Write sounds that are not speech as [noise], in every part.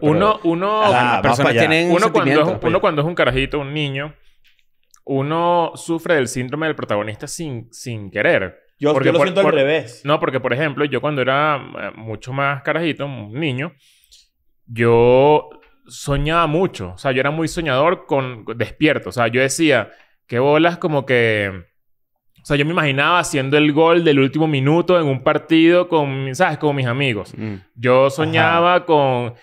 Uno, uno, pues uno, cuando es, pues. uno cuando es un carajito, un niño, uno sufre del síndrome del protagonista sin, sin querer. Yo, porque lo siento al revés. No, porque por ejemplo, yo cuando era eh, mucho más carajito, un niño, yo soñaba mucho. O sea, yo era muy soñador con despierto. O sea, yo decía, qué bolas como que o sea, yo me imaginaba haciendo el gol del último minuto en un partido con, ¿sabes? Con mis amigos. Mm. Yo soñaba con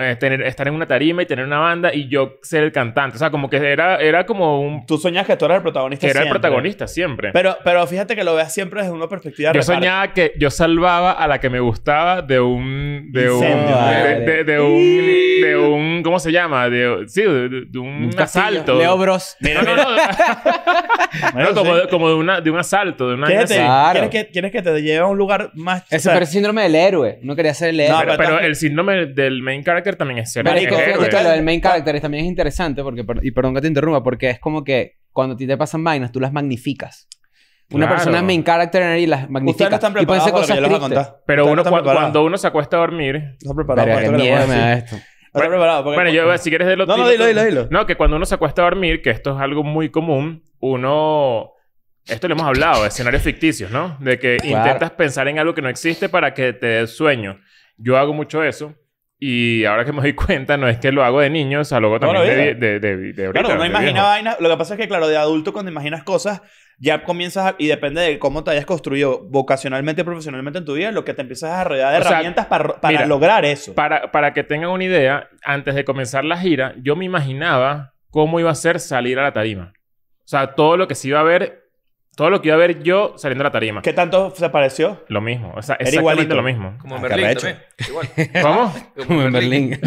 eh, estar en una tarima y tener una banda y yo ser el cantante. O sea, como que era, era como un... Tú soñabas que tú eras el protagonista que Era el protagonista siempre. Pero, pero fíjate que lo veas siempre desde una perspectiva... Yo soñaba que yo salvaba a la que me gustaba de un... de, un... De un ¿Cómo se llama? De, sí, de, un, asalto. de Bros. No, no, [laughs] no. como, de, un asalto, de una... ¿Quieres, que, te lleve a un lugar más... Ese, es pero síndrome del héroe. No quería ser el héroe. pero, el síndrome del main character también es ser pero el, lo del main character también es interesante porque... Y perdón que te interrumpa porque es como que cuando a ti te pasan vainas, tú las magnificas. Una persona persona main character y las magnifica. y pueden ser cosas Pero uno, cuando uno se acuesta a dormir... No preparado. esto. Bueno, preparado bueno, yo, si quieres los No, no, dilo, dilo, dilo. No, que cuando uno se acuesta a dormir, que esto es algo muy común, uno. Esto lo hemos hablado, escenarios ficticios, ¿no? De que intentas pensar en algo que no existe para que te dé sueño. Yo hago mucho eso. Y ahora que me doy [laughs] cuenta, no es que lo hago de niño, o sea, lo también no, de, de, de, ahorita. Claro, no imagina vainas. Lo que pasa es que, claro, de adulto, cuando imaginas cosas, ya comienzas y depende de cómo te hayas construido vocacionalmente y profesionalmente en tu vida, lo que te empiezas a desarrollar de herramientas para, para lograr eso. Para, para que tengan una idea, antes de comenzar la gira, yo me imaginaba cómo iba a ser salir a la tarima. O sea, todo lo que se iba a ver, todo lo que iba a ver yo saliendo a la tarima. ¿Qué tanto se pareció? Lo mismo, o sea, exactamente igualito. lo mismo. Como en ah, Berlín ¿Cómo? Como, en Berlín.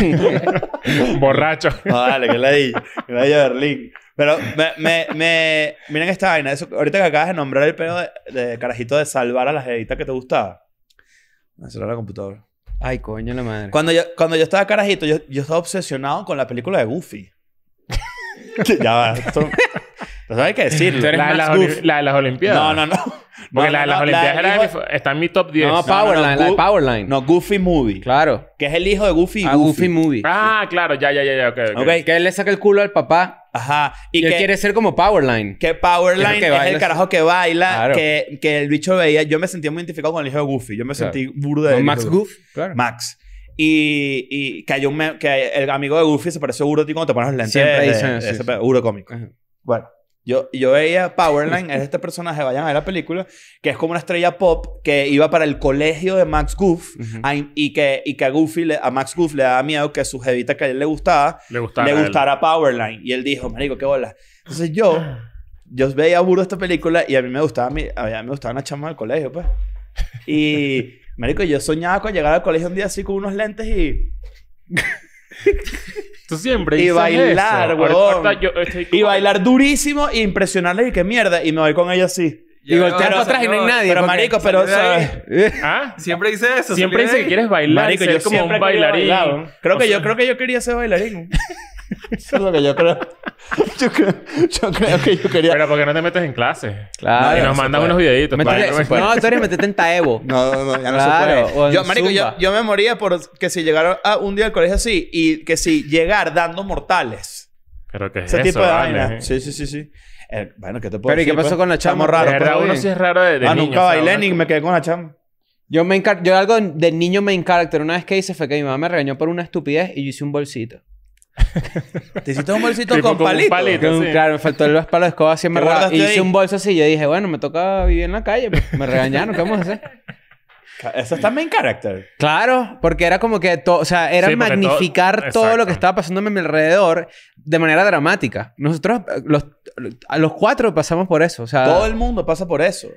[laughs] Borracho. Vale, que le di. Que le a Berlín. Pero me, me, me, miren esta vaina. Eso, ahorita que acabas de nombrar el pedo de, carajito de salvar a las editas que te gustaba. Me la computadora. Ay, coño, la madre. Cuando yo, cuando yo estaba carajito, yo, yo estaba obsesionado con la película de Goofy. [laughs] ya va. Esto, entonces hay que decirlo. la, de las la de las Olimpiadas. No, no, no. Porque la de las Olimpiadas está en mi top 10. No, Powerline, no, la Powerline. No, Goofy Movie. Claro. Que es el hijo de Goofy ah, Goofy. Movie. Ah, claro, ya, ya, ya, ya Ok, okay. que él le saca el culo al papá Ajá. Y, que, quiere ser como Powerline. Que Powerline es, el carajo que baila. Que, que, el bicho veía. Yo me sentía muy identificado con el hijo de Goofy. Yo me sentí burdo de. Max Goof. Claro. Max. Y, y que, un que el amigo de Goofy se pareció burdo a ti cuando te pones los lentes. Siempre dicen eso. Ese cómico. Bueno. Yo, yo veía Powerline, es este personaje, vayan a ver la película, que es como una estrella pop que iba para el colegio de Max Goof y, que, y que a, a Max Goof le daba miedo que su jevita que a él le gustaba le gustara, Powerline. Y él dijo, marico, qué bola. Entonces yo, yo veía burro esta película y a mí me gustaba, a mí, me gustaban una chama del colegio, pues. Y, marico, yo soñaba con llegar al colegio un día así con unos lentes y... Tú siempre Y bailar, weón. Y bailar durísimo y e impresionarle y qué mierda. Y me voy con ella así. Y voltear para atrás y no hay nadie. Pero, marico, pero... ¿Ah? Siempre dice eso. Siempre dice que quieres bailar. Marico, yo como un bailarín. Creo que yo, creo que yo quería ser bailarín. [laughs] Eso es lo que yo creo. [laughs] yo, creo, yo, creo, que yo quería. Pero porque no te metes en clase. Claro. y nos mandan unos videitos. no, no, tú metete en Taebo. [laughs] No, no, ya no se puede. Yo, marico, yo, yo, me moría por que si llegara a un día al colegio así y que si llegar dando mortales. Pero que es Ese eso, tipo de vaina. Sí, sí, sí, sí. Eh, bueno, ¿qué te puedo Pero ¿y qué pasó pues, con la chama? Estamos raros. Pero pues. uno sí es raro de, de Ah, nunca bailé ni me quedé con la chama. Yo me Yo algo de niño main character. Una vez que hice fue que mi mamá me regañó por una estupidez y yo hice un bolsito. [laughs] Te hiciste un bolsito con, palito. Un Claro, me faltó el palo de escoba siempre y Hice un bolso así y yo dije, bueno, me toca vivir en la calle. Pues, me regañaron, ¿qué vamos a hacer? Eso está main carácter. Claro, porque era como que, o sea, era magnificar todo, lo que estaba pasando a mi alrededor de manera dramática. Nosotros, los, a los cuatro pasamos por eso. O sea, todo el mundo pasa por eso.